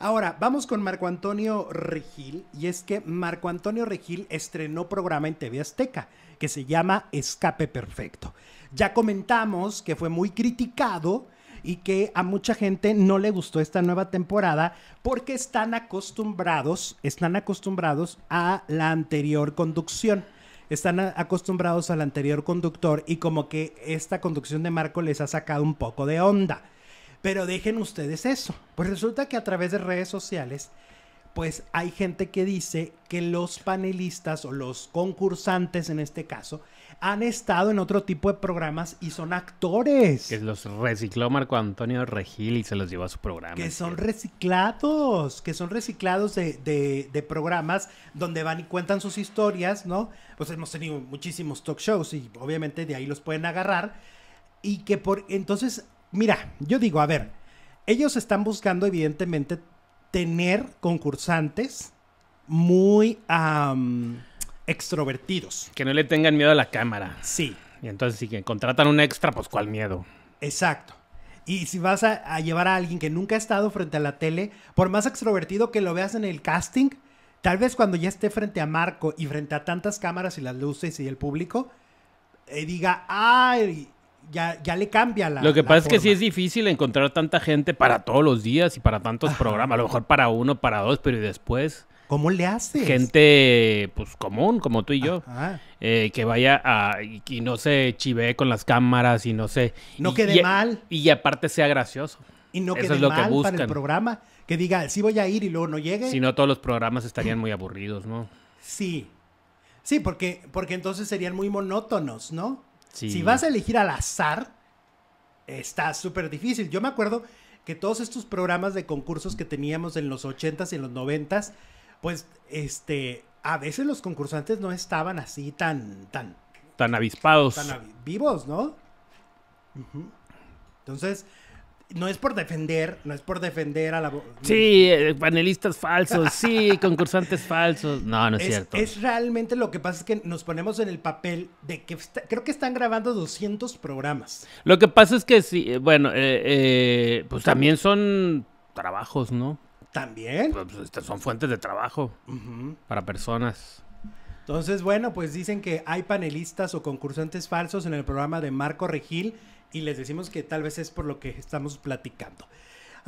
Ahora, vamos con Marco Antonio Regil, y es que Marco Antonio Regil estrenó programa en TV Azteca que se llama Escape Perfecto. Ya comentamos que fue muy criticado y que a mucha gente no le gustó esta nueva temporada porque están acostumbrados, están acostumbrados a la anterior conducción están acostumbrados al anterior conductor y como que esta conducción de Marco les ha sacado un poco de onda. Pero dejen ustedes eso. Pues resulta que a través de redes sociales, pues hay gente que dice que los panelistas o los concursantes en este caso han estado en otro tipo de programas y son actores. Que los recicló Marco Antonio Regil y se los llevó a su programa. Que son reciclados, que son reciclados de, programas donde van y cuentan sus historias, ¿no? Pues hemos tenido muchísimos talk shows y obviamente de ahí los pueden agarrar. Y que por entonces Mira, yo digo, a ver, ellos están buscando evidentemente tener concursantes muy extrovertidos. Que no le tengan miedo a la cámara. Sí. Y entonces si contratan un extra, pues cuál miedo. Exacto. Y si vas a, llevar a alguien que nunca ha estado frente a la tele, por más extrovertido que lo veas en el casting, tal vez cuando ya esté frente a Marco y frente a tantas cámaras y las luces y el público, eh, diga, ay, ya, le cambia la. Lo que pasa es que sí es difícil encontrar tanta gente para todos los días y para tantos programas. A lo mejor para uno, para dos, pero y después. ¿Cómo le haces? Gente, pues, común, como tú y yo. Eh, que vaya a, y, no se chivee con las cámaras y no se... No y, quede mal. Y aparte sea gracioso. Y no quede lo mal que para el programa. Que diga, sí voy a ir y luego no llegue. Si no, todos los programas estarían muy aburridos, ¿no? Sí. Sí, porque, porque entonces serían muy monótonos, ¿no? Si vas a elegir al azar, está súper difícil. Yo me acuerdo que todos estos programas de concursos que teníamos en los 80s y en los 90 pues este, a veces los concursantes no estaban así tan, tan... Tan avispados. Tan vivos, ¿no? Entonces, no es por defender, no es por defender a la... Sí, eh, panelistas falsos, sí, concursantes falsos. No, no es, cierto. Es realmente lo que pasa es que nos ponemos en el papel de que creo que están grabando 200 programas. Lo que pasa es que sí, eh, bueno, eh, pues también son trabajos, ¿no? También. Pues, pues son fuentes de trabajo para personas. Entonces, bueno, pues dicen que hay panelistas o concursantes falsos en el programa de Marco Regil y les decimos que tal vez es por lo que estamos platicando.